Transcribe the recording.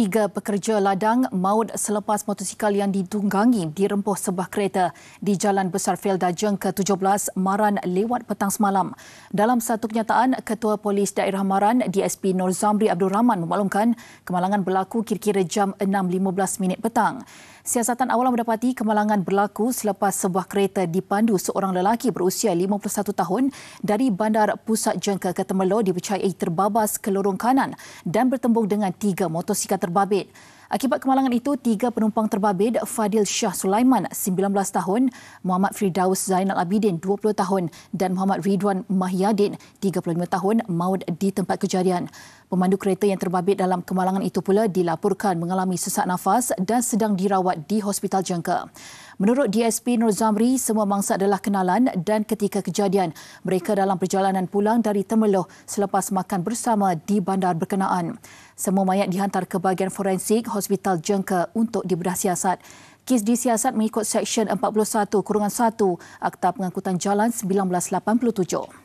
Tiga pekerja ladang maut selepas motosikal yang ditunggangi dirempuh sebuah kereta di Jalan Besar Felda Jeng ke-17 Maran lewat petang semalam. Dalam satu kenyataan, Ketua Polis Daerah Maran DSP Nur Zamri Abdul Rahman memaklumkan kemalangan berlaku kira-kira jam 6.15 petang. Siasatan awal mendapati kemalangan berlaku selepas sebuah kereta dipandu seorang lelaki berusia 51 tahun dari bandar pusat jangka ke Temerloh dipercayai terbabas ke lorong kanan dan bertembung dengan tiga motosikal terbabit. Akibat kemalangan itu, tiga penumpang terbabit Fadil Shah Sulaiman, 19 tahun, Muhammad Firdaus Zainal Abidin, 20 tahun dan Muhammad Ridwan Mahyadin, 35 tahun, maut di tempat kejadian. Pemandu kereta yang terbabit dalam kemalangan itu pula dilaporkan mengalami sesak nafas dan sedang dirawat di hospital jangka. Menurut DSP Nur Zamri, semua mangsa adalah kenalan dan ketika kejadian, mereka dalam perjalanan pulang dari Temeloh selepas makan bersama di bandar berkenaan. Semua mayat dihantar ke bahagian forensik Hospital Jengka untuk dibedah siasat. Kes disiasat mengikut Seksyen 41-1 Akta Pengangkutan Jalan 1987.